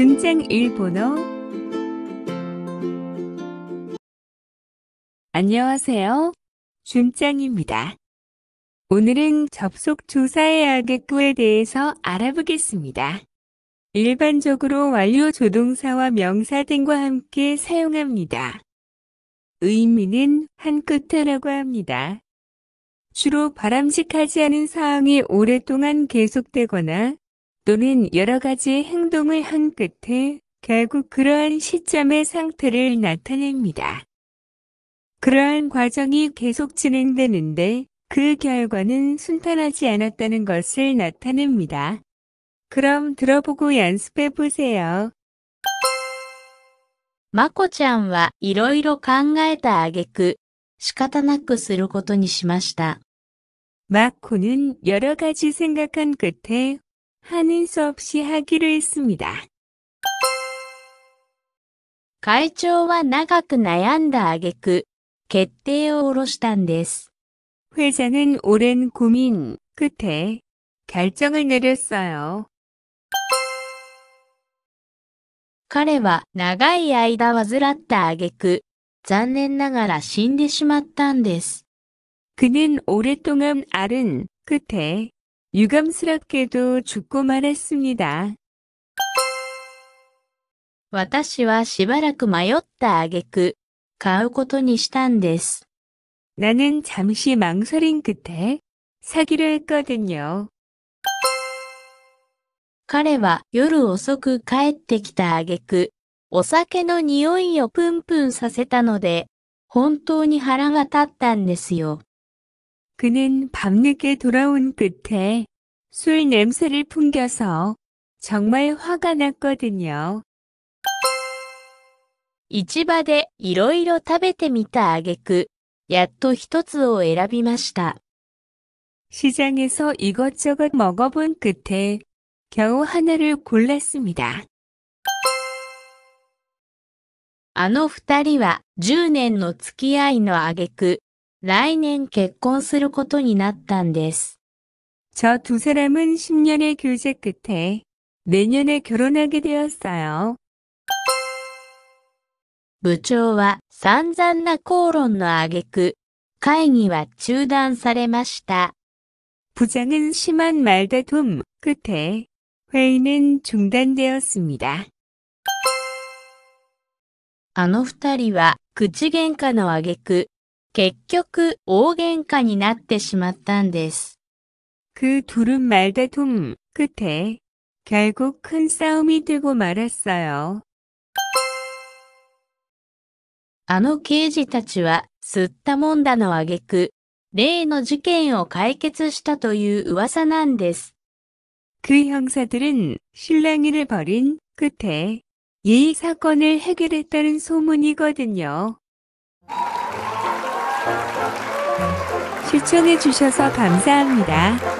준쟁 일본어 안녕하세요. 준짱입니다. 오늘은 접속 조사의악의겠구에 대해서 알아보겠습니다. 일반적으로 완료 조동사와 명사 등과 함께 사용합니다. 의미는 한끝이라고 합니다. 주로 바람직하지 않은 사항이 오랫동안 계속되거나 또는 여러 가지 행동을 한 끝에 결국 그러한 시점의 상태를 나타냅니다. 그러한 과정이 계속 진행되는데 그 결과는 순탄하지 않았다는 것을 나타냅니다. 그럼 들어보고 연습해 보세요. まこちゃんはいろいろ考えた挙句、仕方なくすることにしました。마코는 여러 가지 생각한 끝에 하는 수 없이 하기로 했습니다. 会長は長く悩んだ挙句、決定を下ろしたんです。 회장은 오랜 고민 끝에 결정을 내렸어요. 彼は長い間患った挙句、残念ながら死んでしまったんです。그는오랫동안앓은끝에 유감스럽게도죽고말았습니다私はしばらく迷った挙句、買うことにしたんです。나는잠시망설인끝에사기로했거든요彼は夜遅く帰ってきた挙句、お酒の匂いをプンプンさせたので、本当に腹が立ったんですよ。 그는 밤늦게 돌아온 끝에 술 냄새를 풍겨서 정말 화가 났거든요. 市場でいろいろ食べてみた挙句、やっと一つを選びました。 시장에서 이것저것 먹어본 끝에 겨우 하나를 골랐습니다. あの二人は1 0年の付き合いのあげく 来年結婚することになったんです。저두사람은10년의교제끝에내년에결혼하게되었어요部長は散々な口論の挙句、会議は中断されました。部長은심한말다툼끝에회의는중단되었습니 다。 あの二人は口喧嘩の挙句、結局大喧嘩になってしまったんです。그둘은말다툼끝에결국큰싸움이되고말았어요あの刑事たちは、吸ったもんだのげく、例の事件を解決したという噂なんです。그형사들은실랑이를벌인끝에이사건을해결했다는소문이거든요 시청해주셔서 감사합니다.